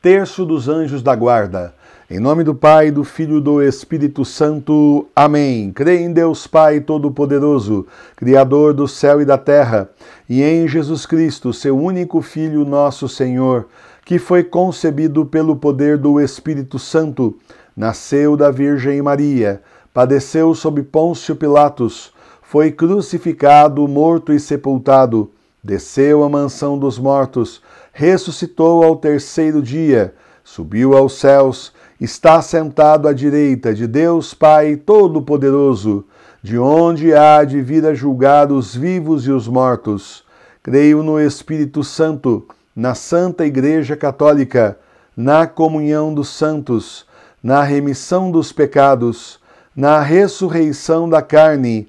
terço dos anjos da guarda. Em nome do Pai, do Filho e do Espírito Santo. Amém. Crê em Deus Pai Todo-Poderoso, Criador do céu e da terra, e em Jesus Cristo, seu único Filho, nosso Senhor, que foi concebido pelo poder do Espírito Santo, nasceu da Virgem Maria, padeceu sob Pôncio Pilatos, foi crucificado, morto e sepultado desceu à mansão dos mortos, ressuscitou ao terceiro dia, subiu aos céus, está sentado à direita de Deus Pai Todo-Poderoso, de onde há de vir a julgar os vivos e os mortos. Creio no Espírito Santo, na Santa Igreja Católica, na comunhão dos santos, na remissão dos pecados, na ressurreição da carne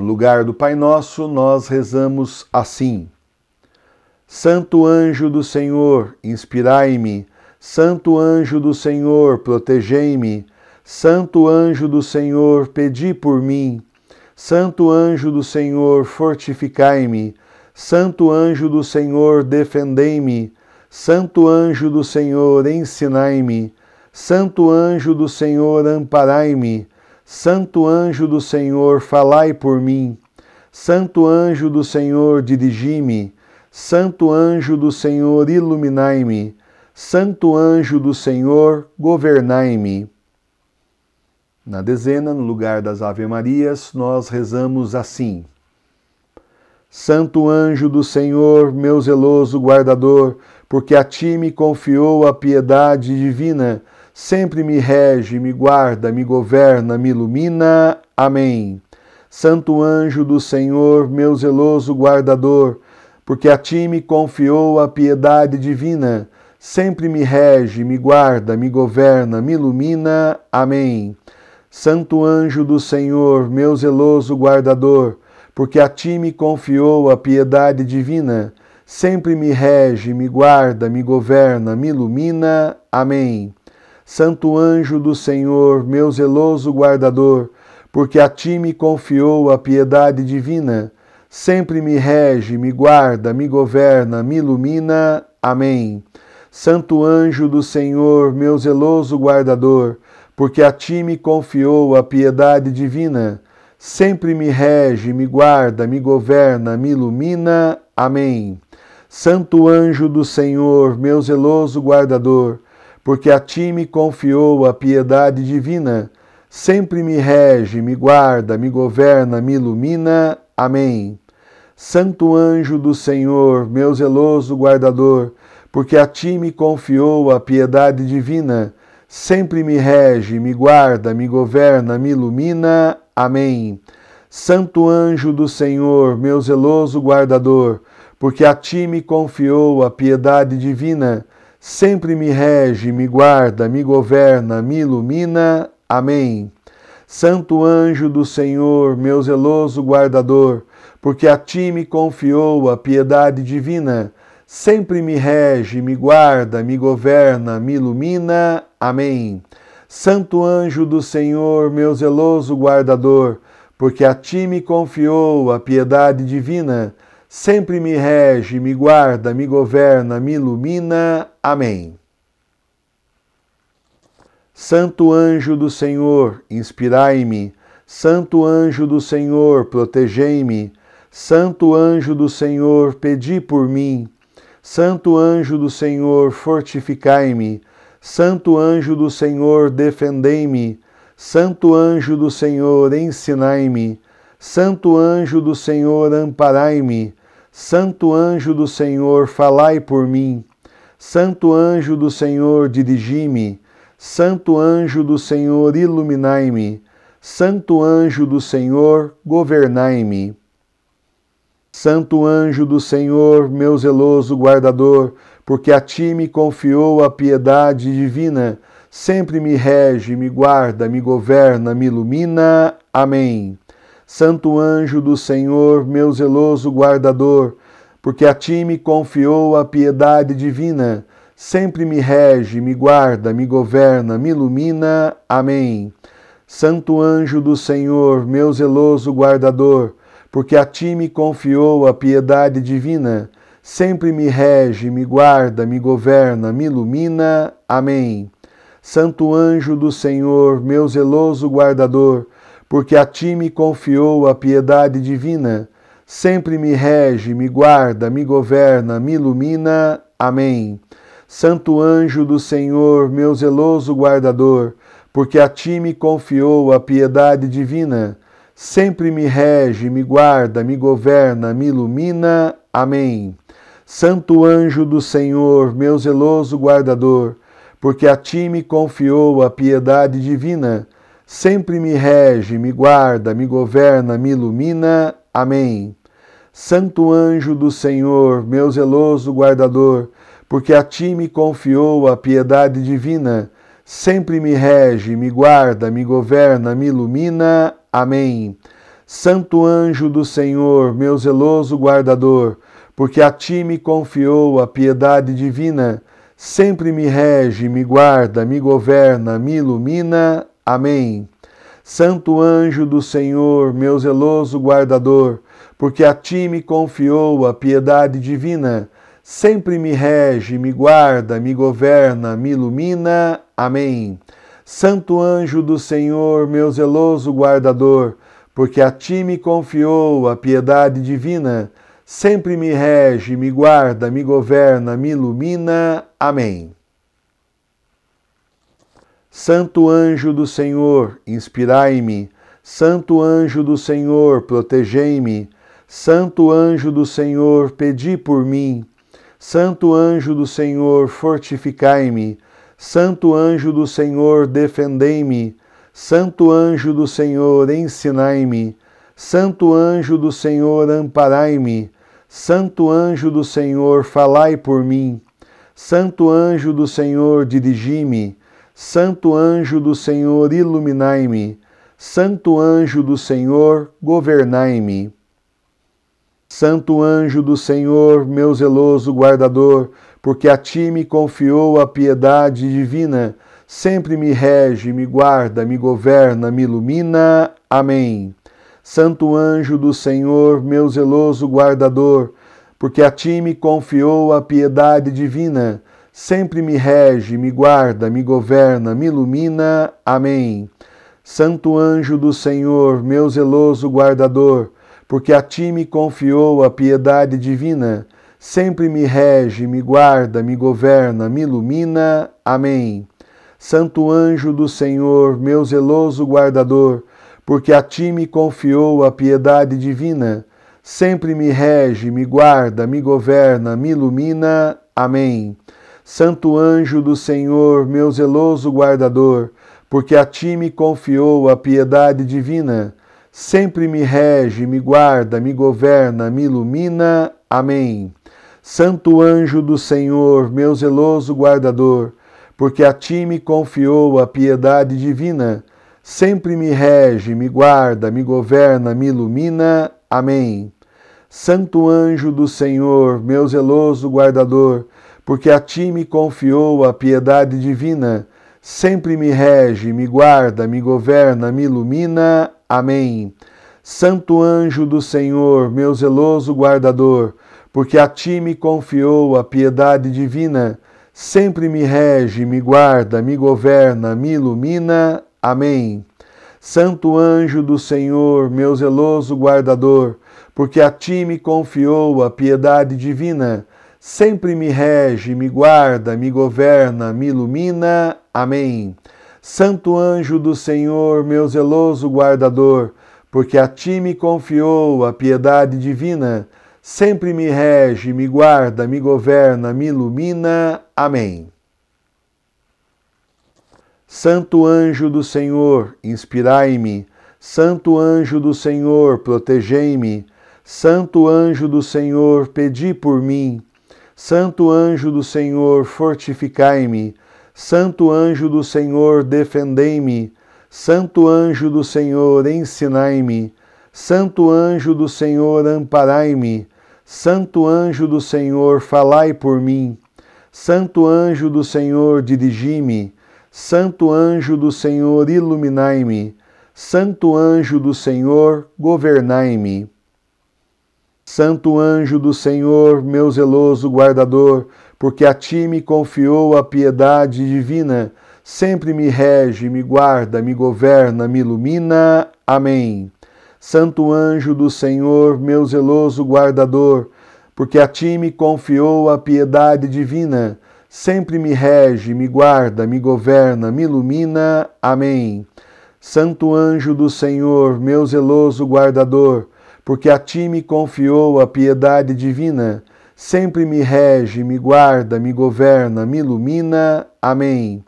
No lugar do Pai Nosso, nós rezamos assim: Santo anjo do Senhor, inspirai-me. Santo anjo do Senhor, protegei-me. Santo anjo do Senhor, pedi por mim. Santo anjo do Senhor, fortificai-me. Santo anjo do Senhor, defendei-me. Santo anjo do Senhor, ensinai-me. Santo anjo do Senhor, amparai-me. Santo anjo do Senhor, falai por mim. Santo anjo do Senhor, dirigi-me. Santo anjo do Senhor, iluminai-me. Santo anjo do Senhor, governai-me. Na dezena, no lugar das Ave Marias, nós rezamos assim: Santo anjo do Senhor, meu zeloso guardador, porque a ti me confiou a piedade divina, sempre me rege, me guarda, me governa, me ilumina. Amém. Santo anjo do Senhor, meu zeloso guardador, porque a ti me confiou a piedade divina, sempre me rege, me guarda, me governa, me ilumina. Amém. Santo anjo do Senhor, meu zeloso guardador, porque a ti me confiou a piedade divina, sempre me rege, me guarda, me governa, me ilumina. Amém. Santo anjo do Senhor, meu zeloso guardador, porque a ti me confiou a piedade divina, sempre me rege, me guarda, me governa, me ilumina. Amém. Santo anjo do Senhor, meu zeloso guardador, porque a ti me confiou a piedade divina, sempre me rege, me guarda, me governa, me ilumina. Amém. Santo anjo do Senhor, meu zeloso guardador, porque a ti me confiou a piedade divina. Sempre me rege, me guarda, me governa, me ilumina. Amém. Santo anjo do Senhor, meu zeloso guardador, porque a ti me confiou a piedade divina. Sempre me rege, me guarda, me governa, me ilumina. Amém. Santo anjo do Senhor, meu zeloso guardador, porque a ti me confiou a piedade divina sempre me rege, me guarda, me governa, me ilumina. Amém. Santo anjo do Senhor, meu zeloso guardador, porque a ti me confiou a piedade divina, sempre me rege, me guarda, me governa, me ilumina. Amém. Santo anjo do Senhor, meu zeloso guardador, porque a ti me confiou a piedade divina, sempre me rege, me guarda, me governa, me ilumina. Amém. Santo anjo do Senhor, inspirai-me. Santo anjo do Senhor, protegei-me. Santo anjo do Senhor, pedi por mim. Santo anjo do Senhor, fortificai-me. Santo anjo do Senhor, defendei-me. Santo anjo do Senhor, ensinai-me. Santo anjo do Senhor, amparai-me. Santo anjo do Senhor, falai por mim. Santo anjo do Senhor, dirigi-me. Santo anjo do Senhor, iluminai-me. Santo anjo do Senhor, governai-me. Santo anjo do Senhor, meu zeloso guardador, porque a ti me confiou a piedade divina, sempre me rege, me guarda, me governa, me ilumina. Amém. Santo anjo do Senhor, meu zeloso guardador, porque a ti me confiou a piedade divina, sempre me rege, me guarda, me governa, me ilumina. Amém. Santo anjo do Senhor, meu zeloso guardador, porque a ti me confiou a piedade divina, sempre me rege, me guarda, me governa, me ilumina. Amém. Santo anjo do Senhor, meu zeloso guardador, porque a ti me confiou a piedade divina. Sempre me rege, me guarda, me governa, me ilumina. Amém. Santo anjo do Senhor, meu zeloso guardador, porque a ti me confiou a piedade divina. Sempre me rege, me guarda, me governa, me ilumina. Amém. Santo anjo do Senhor, meu zeloso guardador, porque a ti me confiou a piedade divina sempre me rege, me guarda, me governa, me ilumina. Amém. Santo anjo do Senhor, meu zeloso guardador, porque a ti me confiou a piedade divina, sempre me rege, me guarda, me governa, me ilumina. Amém. Santo anjo do Senhor, meu zeloso guardador, porque a ti me confiou a piedade divina, sempre me rege, me guarda, me governa, me ilumina. Amém. Santo anjo do Senhor, meu zeloso guardador, porque a ti me confiou a piedade divina, sempre me rege, me guarda, me governa, me ilumina. Amém. Santo anjo do Senhor, meu zeloso guardador, porque a ti me confiou a piedade divina, sempre me rege, me guarda, me governa, me ilumina. Amém. Santo anjo do Senhor, inspirai-me. Santo anjo do Senhor, protegei-me. Santo anjo do Senhor, pedi por mim. Santo anjo do Senhor, fortificai-me. Santo anjo do Senhor, defendei-me. Santo anjo do Senhor, ensinai-me. Santo anjo do Senhor, amparai-me. Santo anjo do Senhor, falai por mim. Santo anjo do Senhor, dirigi-me. Santo anjo do Senhor, iluminai-me. Santo anjo do Senhor, governai-me. Santo anjo do Senhor, meu zeloso guardador, porque a ti me confiou a piedade divina, sempre me rege, me guarda, me governa, me ilumina. Amém. Santo anjo do Senhor, meu zeloso guardador, porque a ti me confiou a piedade divina, sempre me rege, me guarda, me governa, me ilumina. Amém. Santo anjo do Senhor, meu zeloso guardador, porque a ti me confiou a piedade divina, sempre me rege, me guarda, me governa, me ilumina. Amém. Santo anjo do Senhor, meu zeloso guardador, porque a ti me confiou a piedade divina, sempre me rege, me guarda, me governa, me ilumina. Amém. Santo anjo do Senhor, meu zeloso guardador, porque a ti me confiou a piedade divina, sempre me rege, me guarda, me governa, me ilumina. Amém. Santo anjo do Senhor, meu zeloso guardador, porque a ti me confiou a piedade divina, sempre me rege, me guarda, me governa, me ilumina. Amém. Santo anjo do Senhor, meu zeloso guardador, porque a ti me confiou a piedade divina, sempre me rege, me guarda, me governa, me ilumina. Amém. Santo anjo do Senhor, meu zeloso guardador, porque a ti me confiou a piedade divina, sempre me rege, me guarda, me governa, me ilumina. Amém. Santo anjo do Senhor, meu zeloso guardador, porque a ti me confiou a piedade divina, sempre me rege, me guarda, me governa, me ilumina. Amém. Santo anjo do Senhor, meu zeloso guardador, porque a ti me confiou a piedade divina, sempre me rege, me guarda, me governa, me ilumina. Amém. Santo anjo do Senhor, inspirai-me. Santo anjo do Senhor, protegei-me. Santo anjo do Senhor, pedi por mim. Santo anjo do Senhor, fortificai-me. Santo anjo do Senhor, defendei-me. Santo anjo do Senhor, ensinai-me. Santo anjo do Senhor, amparai-me. Santo anjo do Senhor, falai por mim. Santo anjo do Senhor, dirigi-me. Santo anjo do Senhor, iluminai-me. Santo anjo do Senhor, governai-me. Santo anjo do Senhor, meu zeloso guardador, porque a ti me confiou a piedade divina, sempre me rege, me guarda, me governa, me ilumina. Amém. Santo anjo do Senhor, meu zeloso guardador, porque a ti me confiou a piedade divina, sempre me rege, me guarda, me governa, me ilumina. Amém. Santo anjo do Senhor, meu zeloso guardador, porque a ti me confiou a piedade divina. Sempre me rege, me guarda, me governa, me ilumina. Amém.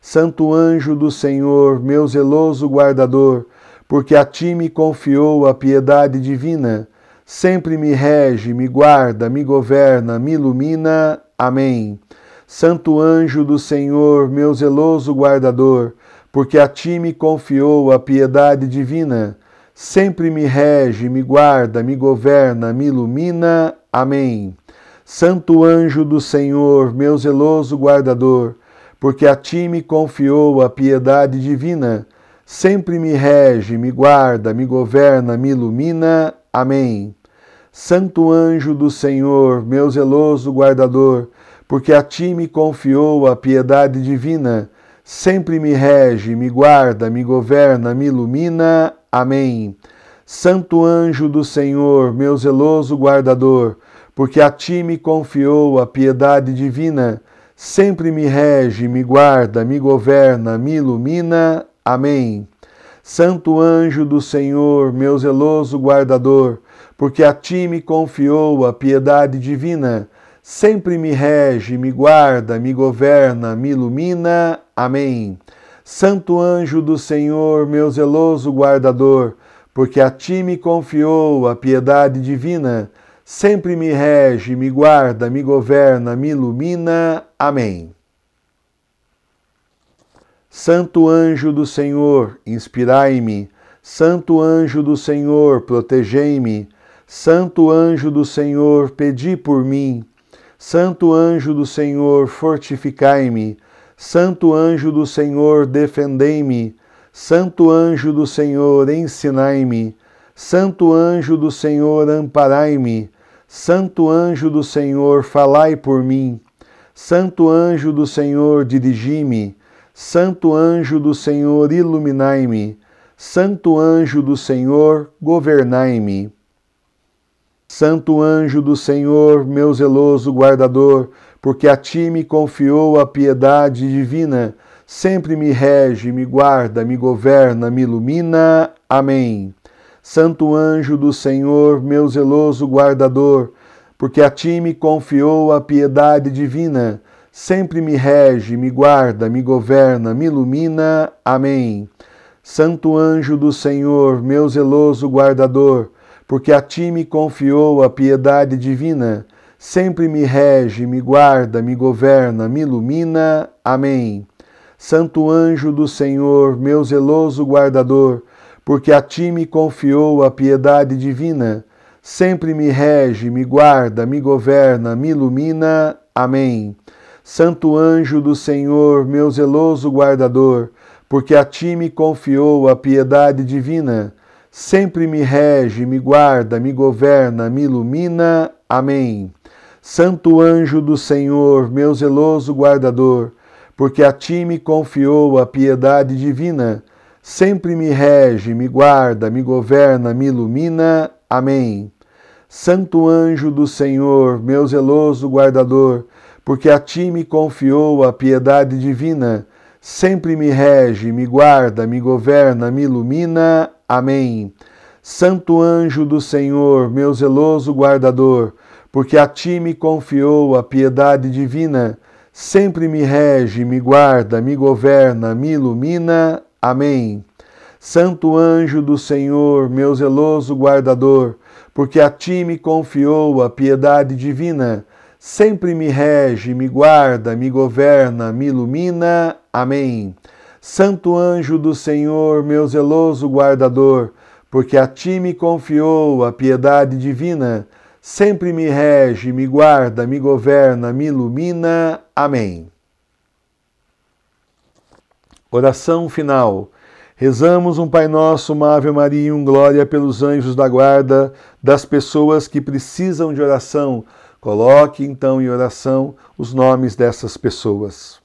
Santo anjo do Senhor, meu zeloso guardador, porque a ti me confiou a piedade divina. Sempre me rege, me guarda, me governa, me ilumina. Amém. Santo anjo do Senhor, meu zeloso guardador, porque a ti me confiou a piedade divina sempre me rege, me guarda, me governa, me ilumina. Amém. Santo anjo do Senhor, meu zeloso guardador, porque a ti me confiou a piedade divina, sempre me rege, me guarda, me governa, me ilumina. Amém. Santo anjo do Senhor, meu zeloso guardador, porque a ti me confiou a piedade divina, sempre me rege, me guarda, me governa, me ilumina. Amém. Santo anjo do Senhor, meu zeloso guardador, porque a ti me confiou a piedade divina, sempre me rege, me guarda, me governa, me ilumina. Amém. Santo anjo do Senhor, meu zeloso guardador, porque a ti me confiou a piedade divina, sempre me rege, me guarda, me governa, me ilumina. Amém. Santo anjo do Senhor, meu zeloso guardador, porque a ti me confiou a piedade divina, sempre me rege, me guarda, me governa, me ilumina. Amém. Santo anjo do Senhor, inspirai-me. Santo anjo do Senhor, protegei-me. Santo anjo do Senhor, pedi por mim. Santo anjo do Senhor, fortificai-me. Santo anjo do Senhor, defendei-me. Santo anjo do Senhor, ensinai-me. Santo anjo do Senhor, amparai-me. Santo anjo do Senhor, falai por mim. Santo anjo do Senhor, dirigi-me. Santo anjo do Senhor, iluminai-me. Santo anjo do Senhor, governai-me. Santo anjo do Senhor, meu zeloso guardador, porque a ti me confiou a piedade divina. Sempre me rege, me guarda, me governa, me ilumina. Amém. Santo anjo do Senhor, meu zeloso guardador, porque a ti me confiou a piedade divina. Sempre me rege, me guarda, me governa, me ilumina. Amém. Santo anjo do Senhor, meu zeloso guardador, porque a ti me confiou a piedade divina sempre me rege, me guarda, me governa, me ilumina. Amém. Santo anjo do Senhor, meu zeloso guardador, porque a ti me confiou a piedade divina, sempre me rege, me guarda, me governa, me ilumina. Amém. Santo anjo do Senhor, meu zeloso guardador, porque a ti me confiou a piedade divina, sempre me rege, me guarda, me governa, me ilumina. Amém. Santo anjo do Senhor, meu zeloso guardador, porque a ti me confiou a piedade divina, sempre me rege, me guarda, me governa, me ilumina. Amém. Santo anjo do Senhor, meu zeloso guardador, porque a ti me confiou a piedade divina, sempre me rege, me guarda, me governa, me ilumina. Amém. Santo anjo do Senhor, meu zeloso guardador, porque a ti me confiou a piedade divina, sempre me rege, me guarda, me governa, me ilumina. Amém. Santo anjo do Senhor, meu zeloso guardador, porque a ti me confiou a piedade divina, sempre me rege, me guarda, me governa, me ilumina. Amém. Santo anjo do Senhor, meu zeloso guardador, porque a ti me confiou a piedade divina, sempre me rege, me guarda, me governa, me ilumina. Amém. Oração final. Rezamos um Pai Nosso, uma Ave Maria e um Glória pelos anjos da guarda das pessoas que precisam de oração. Coloque então em oração os nomes dessas pessoas.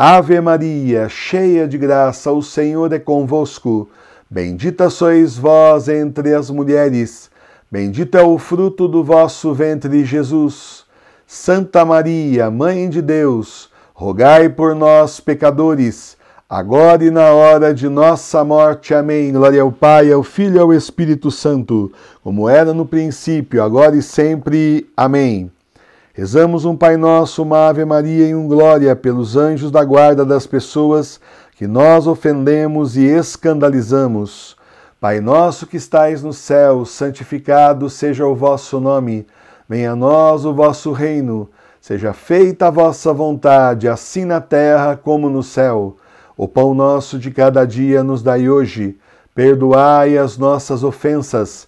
Ave Maria, cheia de graça, o Senhor é convosco. Bendita sois vós entre as mulheres, bendito é o fruto do vosso ventre, Jesus. Santa Maria, Mãe de Deus, rogai por nós, pecadores, agora e na hora de nossa morte. Amém. Glória ao Pai, ao Filho e ao Espírito Santo, como era no princípio, agora e sempre. Amém. Rezamos um Pai Nosso, uma Ave Maria e um Glória pelos anjos da guarda das pessoas que nós ofendemos e escandalizamos. Pai nosso que estais no céu, santificado seja o vosso nome. Venha a nós o vosso reino. Seja feita a vossa vontade, assim na terra como no céu. O pão nosso de cada dia nos dai hoje. Perdoai as nossas ofensas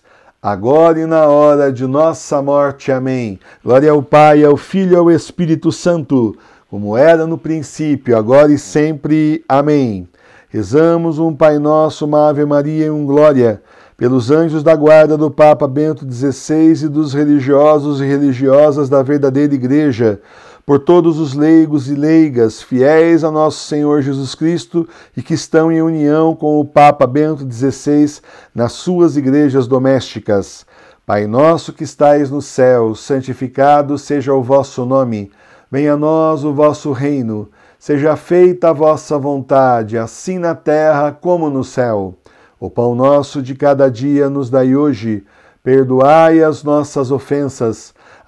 agora e na hora de nossa morte. Amém. Glória ao Pai, ao Filho e ao Espírito Santo, como era no princípio, agora e sempre. Amém. Rezamos um Pai Nosso, uma Ave Maria e um Glória, pelos anjos da guarda do Papa Bento XVI e dos religiosos e religiosas da verdadeira Igreja por todos os leigos e leigas fiéis a nosso Senhor Jesus Cristo e que estão em união com o Papa Bento XVI nas suas igrejas domésticas. Pai nosso que estais no céu, santificado seja o vosso nome. Venha a nós o vosso reino. Seja feita a vossa vontade, assim na terra como no céu. O pão nosso de cada dia nos dai hoje. Perdoai as nossas ofensas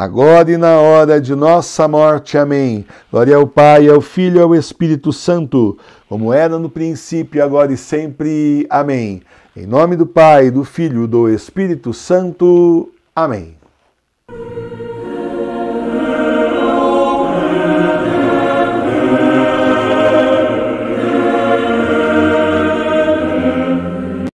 agora e na hora de nossa morte. Amém. Glória ao Pai, ao Filho e ao Espírito Santo, como era no princípio, agora e sempre. Amém. Em nome do Pai, do Filho e do Espírito Santo. Amém.